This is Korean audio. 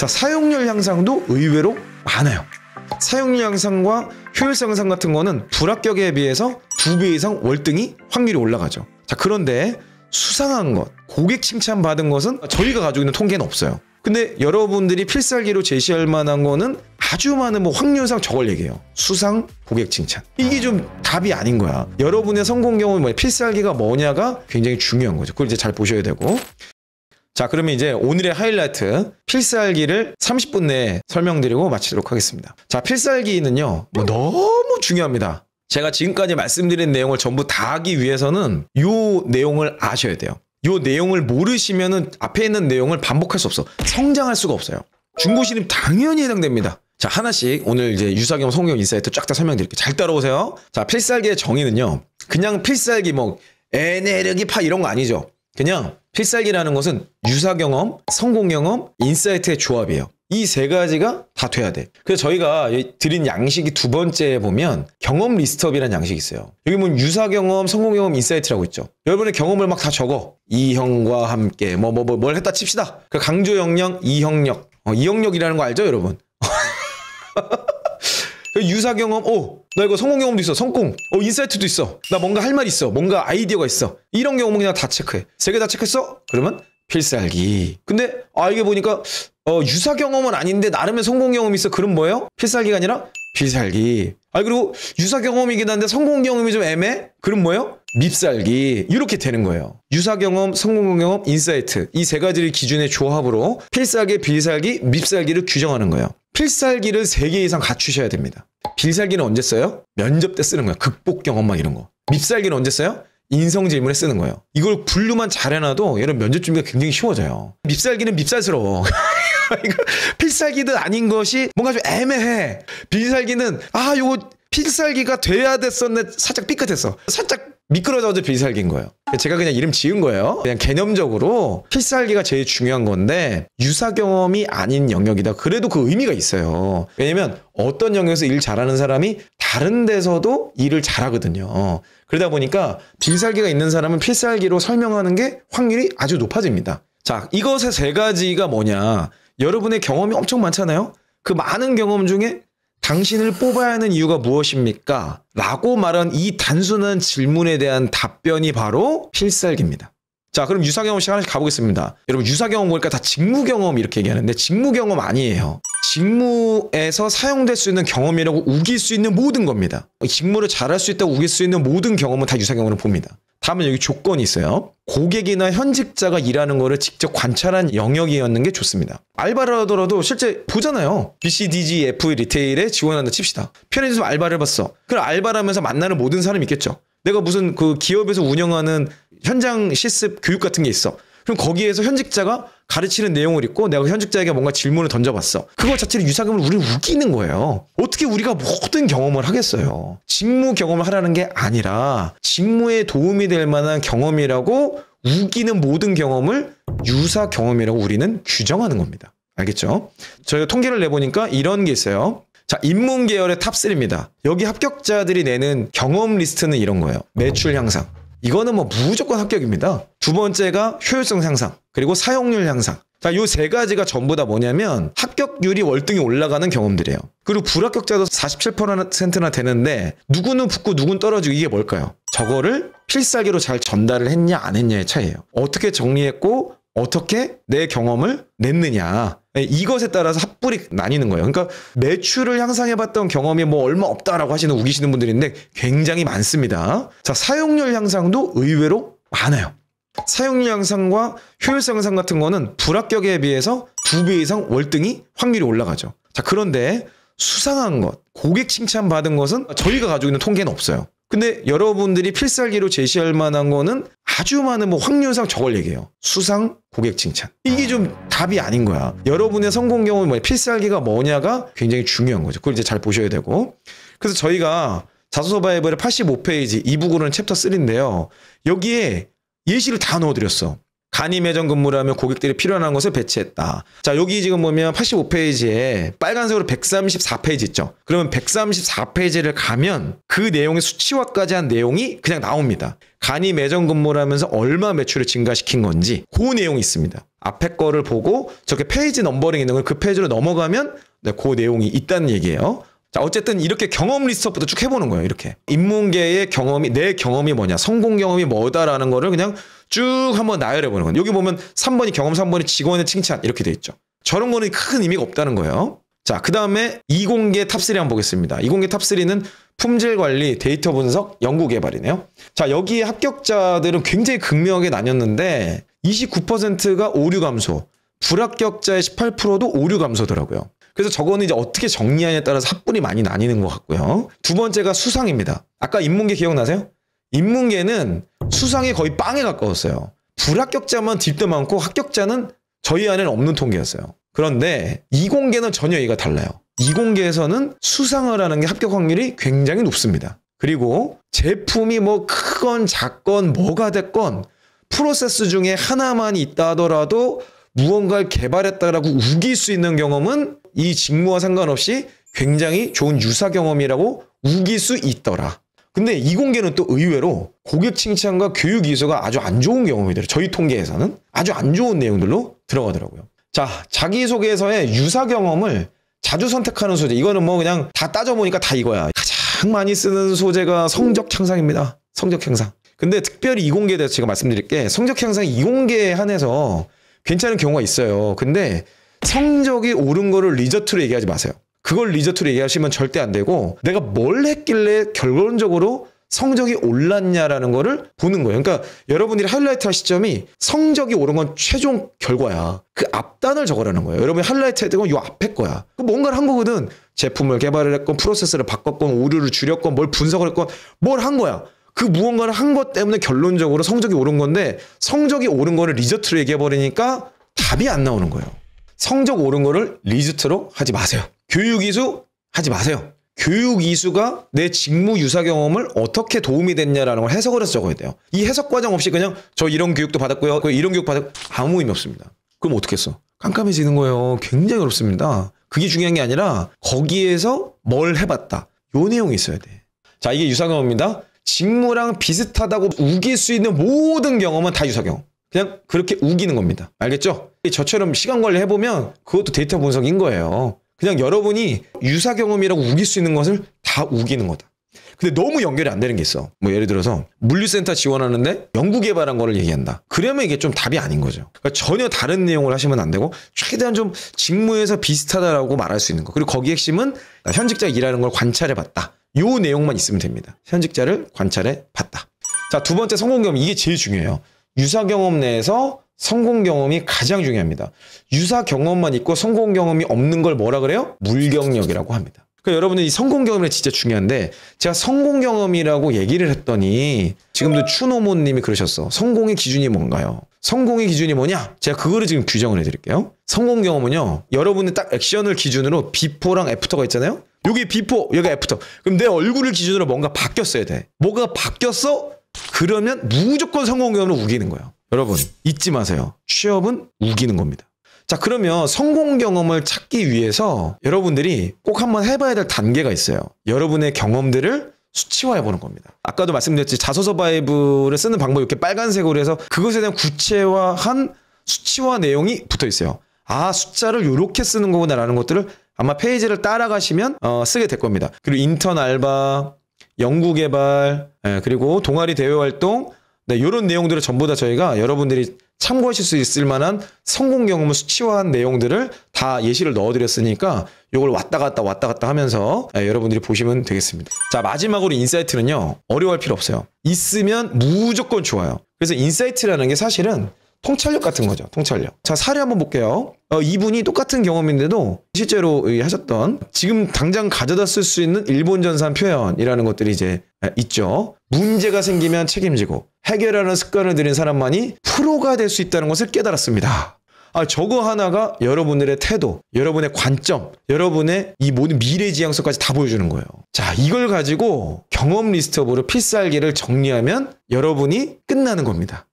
자, 사용률 향상도 의외로 많아요. 사용률 향상과 효율성 향상 같은 거는 불합격에 비해서 두 배 이상 월등히 확률이 올라가죠. 자, 그런데 수상한 것, 고객 칭찬 받은 것은 저희가 가지고 있는 통계는 없어요. 근데 여러분들이 필살기로 제시할 만한 거는 아주 많은 뭐 확률상 저걸 얘기해요. 수상, 고객 칭찬. 이게 좀 답이 아닌 거야. 여러분의 성공 경험이 뭐 필살기가 뭐냐가 굉장히 중요한 거죠. 그걸 이제 잘 보셔야 되고. 자, 그러면 이제 오늘의 하이라이트 필살기를 30분 내에 설명드리고 마치도록 하겠습니다. 자, 필살기는요, 뭐 너무 중요합니다. 제가 지금까지 말씀드린 내용을 전부 다 하기 위해서는 요 내용을 아셔야 돼요. 요 내용을 모르시면은 앞에 있는 내용을 반복할 수 없어. 성장할 수가 없어요. 중고신입 당연히 해당됩니다. 자, 하나씩 오늘 이제 유사경 성경 인사이트 쫙다 설명드릴게요. 잘 따라오세요. 자, 필살기의 정의는요. 그냥 필살기 뭐 에네르기파 이런 거 아니죠. 그냥 필살기라는 것은 유사 경험, 성공 경험, 인사이트의 조합이에요. 이 세 가지가 다 돼야 돼. 그래서 저희가 드린 양식이 두 번째에 보면 경험 리스트업이라는 양식이 있어요. 여기 보면 유사 경험, 성공 경험, 인사이트라고 있죠. 여러분의 경험을 막 다 적어. 이 형과 함께 뭐뭐뭐뭘 했다 칩시다. 그 강조 역량, 이형력. 어, 이형력이라는 거 알죠, 여러분? 그 유사 경험, 오, 나 이거 성공 경험도 있어. 성공. 어, 인사이트도 있어. 나 뭔가 할 말 있어. 뭔가 아이디어가 있어. 이런 경험은 그냥 다 체크해. 세 개 다 체크했어? 그러면 필살기. 근데 아 이게 보니까 어, 유사 경험은 아닌데 나름의 성공 경험이 있어. 그럼 뭐예요? 필살기가 아니라 필살기. 아 그리고 유사 경험이긴 한데 성공 경험이 좀 애매? 그럼 뭐예요? 밉살기. 이렇게 되는 거예요. 유사 경험, 성공 경험, 인사이트. 이 세 가지를 기준의 조합으로 필살기, 비살기, 밉살기를 규정하는 거예요. 필살기를 3개 이상 갖추셔야 됩니다. 필살기는 언제 써요? 면접 때 쓰는 거야. 극복 경험 막 이런 거. 밉살기는 언제 써요? 인성 질문에 쓰는 거예요. 이걸 분류만 잘 해놔도 여러 면접 준비가 굉장히 쉬워져요. 밉살기는 밉살스러워. 필살기는 아닌 것이 뭔가 좀 애매해. 필살기는 아 요거 필살기가 돼야 됐었네 살짝 삐끗했어. 살짝 미끄러져도 필살기인 거예요. 제가 그냥 이름 지은 거예요. 그냥 개념적으로 필살기가 제일 중요한 건데 유사 경험이 아닌 영역이다. 그래도 그 의미가 있어요. 왜냐면 어떤 영역에서 일 잘하는 사람이 다른 데서도 일을 잘하거든요. 그러다 보니까 필살기가 있는 사람은 필살기로 설명하는 게 확률이 아주 높아집니다. 자, 이것의 세 가지가 뭐냐. 여러분의 경험이 엄청 많잖아요. 그 많은 경험 중에 당신을 뽑아야 하는 이유가 무엇입니까? 라고 말한 이 단순한 질문에 대한 답변이 바로 필살기입니다. 자, 그럼 유사 경험 시간을 가보겠습니다. 여러분, 유사 경험 보니까 다 직무 경험 이렇게 얘기하는데, 직무 경험 아니에요. 직무에서 사용될 수 있는 경험이라고 우길 수 있는 모든 겁니다. 직무를 잘할 수 있다고 우길 수 있는 모든 경험은 다 유사 경험을 봅니다. 다음은 여기 조건이 있어요. 고객이나 현직자가 일하는 거를 직접 관찰한 영역이었는 게 좋습니다. 알바를 하더라도 실제 보잖아요. BCDG F 리테일에 지원한다 칩시다. 편의점 에서 알바를 봤어. 그럼 알바를 하면서 만나는 모든 사람이 있겠죠. 내가 무슨 그 기업에서 운영하는 현장 실습 교육 같은 게 있어. 그럼 거기에서 현직자가 가르치는 내용을 읽고 내가 현직자에게 뭔가 질문을 던져봤어. 그거 자체로 유사금을 우리 우기는 거예요. 어떻게 우리가 모든 경험을 하겠어요. 직무 경험을 하라는 게 아니라 직무에 도움이 될 만한 경험이라고 우기는 모든 경험을 유사 경험이라고 우리는 규정하는 겁니다. 알겠죠? 저희가 통계를 내보니까 이런 게 있어요. 자, 인문계열의 탑3입니다. 여기 합격자들이 내는 경험 리스트는 이런 거예요. 매출 향상. 이거는 뭐 무조건 합격입니다. 두 번째가 효율성 향상, 그리고 사용률 향상. 자, 요세 가지가 전부 다 뭐냐면 합격률이 월등히 올라가는 경험들이에요. 그리고 불합격자도 47%나 되는데 누구는 붙고 누군 떨어지고 이게 뭘까요? 저거를 필살기로 잘 전달을 했냐 안 했냐의 차이예요. 어떻게 정리했고 어떻게 내 경험을 냈느냐. 예, 이것에 따라서 합불이 나뉘는 거예요. 그러니까 매출을 향상해봤던 경험이 뭐 얼마 없다라고 하시는 우기시는 분들인데 굉장히 많습니다. 자, 사용률 향상도 의외로 많아요. 사용량상과 효율성 향상 같은 거는 불합격에 비해서 두 배 이상 월등히 확률이 올라가죠. 자, 그런데 수상한 것, 고객 칭찬 받은 것은 저희가 가지고 있는 통계는 없어요. 근데 여러분들이 필살기로 제시할 만한 거는 아주 많은 뭐 확률상 저걸 얘기해요. 수상, 고객 칭찬. 이게 좀 답이 아닌 거야. 여러분의 성공 경험이 뭐냐, 필살기가 뭐냐가 굉장히 중요한 거죠. 그걸 이제 잘 보셔야 되고. 그래서 저희가 자소서 바이블의 85페이지 이북으로는 챕터 3인데요. 여기에 예시를 다 넣어드렸어. 간이 매점 근무를 하며 고객들이 필요한 것을 배치했다. 자, 여기 지금 보면 85페이지에 빨간색으로 134페이지 있죠. 그러면 134페이지를 가면 그 내용의 수치화까지 한 내용이 그냥 나옵니다. 간이 매점 근무를 하면서 얼마 매출을 증가시킨 건지 그 내용이 있습니다. 앞에 거를 보고 저렇게 페이지 넘버링 있는 걸 그 페이지로 넘어가면 네, 그 내용이 있다는 얘기예요. 자, 어쨌든 이렇게 경험 리스트부터쭉 해보는 거예요. 이렇게. 인문계의 경험이, 내 경험이 뭐냐, 성공 경험이 뭐다라는 거를 그냥 쭉 한번 나열해보는 거예요. 여기 보면 3번이 경험, 3번이 직원의 칭찬. 이렇게 돼 있죠. 저런 거는 큰 의미가 없다는 거예요. 자, 그 다음에 이공계 탑3 한번 보겠습니다. 이공계 탑3는 품질 관리, 데이터 분석, 연구 개발이네요. 자, 여기에 합격자들은 굉장히 극명하게 나뉘었는데 29%가 오류 감소, 불합격자의 18%도 오류 감소더라고요. 그래서 저거는 이제 어떻게 정리하냐에 따라서 학분이 많이 나뉘는 것 같고요. 두 번째가 수상입니다. 아까 인문계 기억나세요? 인문계는 수상이 거의 빵에 가까웠어요. 불합격자만 뒷대 많고 합격자는 저희 안에는 없는 통계였어요. 그런데 이공계는 전혀 얘기가 달라요. 이공계에서는 수상을 하는 게 합격 확률이 굉장히 높습니다. 그리고 제품이 뭐 크건 작건 뭐가 됐건 프로세스 중에 하나만 있다 하더라도 무언가를 개발했다라고 우길 수 있는 경험은 이 직무와 상관없이 굉장히 좋은 유사 경험이라고 우길 수 있더라. 근데 이 공개는 또 의외로 고객 칭찬과 교육 이수가 아주 안 좋은 경험이더라. 저희 통계에서는 아주 안 좋은 내용들로 들어가더라고요. 자, 자기소개서의 유사 경험을 자주 선택하는 소재. 이거는 뭐 그냥 다 따져보니까 다 이거야. 가장 많이 쓰는 소재가 성적 향상입니다. 성적 향상. 근데 특별히 이공개에 대해서 제가 말씀드릴 게 성적 향상 이공개에 한해서 괜찮은 경우가 있어요. 근데 성적이 오른 거를 리저트로 얘기하지 마세요. 그걸 리저트로 얘기하시면 절대 안 되고 내가 뭘 했길래 결론적으로 성적이 올랐냐라는 거를 보는 거예요. 그러니까 여러분들이 하이라이트 할 시점이 성적이 오른 건 최종 결과야. 그 앞단을 적으라는 거예요. 여러분이 하이라이트 했던 건요 앞에 거야. 그 뭔가를 한 거거든. 제품을 개발을 했건 프로세스를 바꿨건 오류를 줄였건 뭘 분석을 했건 뭘 한 거야. 그 무언가를 한 것 때문에 결론적으로 성적이 오른 건데 성적이 오른 거를 리저트로 얘기해 버리니까 답이 안 나오는 거예요. 성적 오른 거를 리스트로 하지 마세요. 교육 이수 하지 마세요. 교육 이수가 내 직무 유사 경험을 어떻게 도움이 됐냐라는 걸 해석을 해서 적어야 돼요. 이 해석 과정 없이 그냥 저 이런 교육도 받았고요. 그 이런 교육 받았 고 아무 의미 없습니다. 그럼 어떻게 했어? 깜깜해지는 거예요. 굉장히 어렵습니다. 그게 중요한 게 아니라 거기에서 뭘 해봤다. 요 내용이 있어야 돼. 자, 이게 유사 경험입니다. 직무랑 비슷하다고 우길 수 있는 모든 경험은 다 유사 경험. 그냥 그렇게 우기는 겁니다. 알겠죠? 저처럼 시간 관리 해보면 그것도 데이터 분석인 거예요. 그냥 여러분이 유사 경험이라고 우길 수 있는 것을 다 우기는 거다. 근데 너무 연결이 안 되는 게 있어. 뭐 예를 들어서 물류센터 지원하는데 연구 개발한 거를 얘기한다. 그러면 이게 좀 답이 아닌 거죠. 그러니까 전혀 다른 내용을 하시면 안 되고 최대한 좀 직무에서 비슷하다라고 말할 수 있는 거. 그리고 거기 핵심은 현직자 일하는 걸 관찰해 봤다. 요 내용만 있으면 됩니다. 현직자를 관찰해 봤다. 자, 두 번째 성공 경험 이게 제일 중요해요. 유사 경험 내에서 성공 경험이 가장 중요합니다. 유사 경험만 있고 성공 경험이 없는 걸 뭐라 그래요? 물경력이라고 합니다. 그러니까 여러분은 이 성공 경험이 진짜 중요한데 제가 성공 경험이라고 얘기를 했더니 지금도 추노모님이 그러셨어. 성공의 기준이 뭔가요? 성공의 기준이 뭐냐? 제가 그거를 지금 규정을 해드릴게요. 성공 경험은요. 여러분의 딱 액션을 기준으로 비포랑 애프터가 있잖아요. 여기 비포, 여기 애프터. 그럼 내 얼굴을 기준으로 뭔가 바뀌었어야 돼. 뭐가 바뀌었어? 그러면 무조건 성공 경험을 우기는 거예요. 여러분 잊지 마세요. 취업은 우기는 겁니다. 자 그러면 성공 경험을 찾기 위해서 여러분들이 꼭 한번 해봐야 될 단계가 있어요. 여러분의 경험들을 수치화해 보는 겁니다. 아까도 말씀드렸지 자소서 바이브를 쓰는 방법이 이렇게 빨간색으로 해서 그것에 대한 구체화한 수치화 내용이 붙어 있어요. 아 숫자를 이렇게 쓰는 거구나라는 것들을 아마 페이지를 따라가시면 어, 쓰게 될 겁니다. 그리고 인턴 알바 연구개발, 예, 그리고 동아리 대외활동, 네, 이런 내용들을 전부 다 저희가 여러분들이 참고하실 수 있을 만한 성공 경험을 수치화한 내용들을 다 예시를 넣어드렸으니까 이걸 왔다 갔다 왔다 갔다 하면서 네, 여러분들이 보시면 되겠습니다. 자 마지막으로 인사이트는요 어려워할 필요 없어요. 있으면 무조건 좋아요. 그래서 인사이트라는 게 사실은 통찰력 같은 거죠. 통찰력. 자, 사례 한번 볼게요. 어, 이분이 똑같은 경험인데도 실제로 하셨던 지금 당장 가져다 쓸 수 있는 일본 전산 표현이라는 것들이 이제 아, 있죠. 문제가 생기면 책임지고 해결하는 습관을 들인 사람만이 프로가 될 수 있다는 것을 깨달았습니다. 아, 저거 하나가 여러분들의 태도, 여러분의 관점, 여러분의 이 모든 미래 지향서까지 다 보여주는 거예요. 자, 이걸 가지고 경험 리스트업으로 필살기를 정리하면 여러분이 끝나는 겁니다.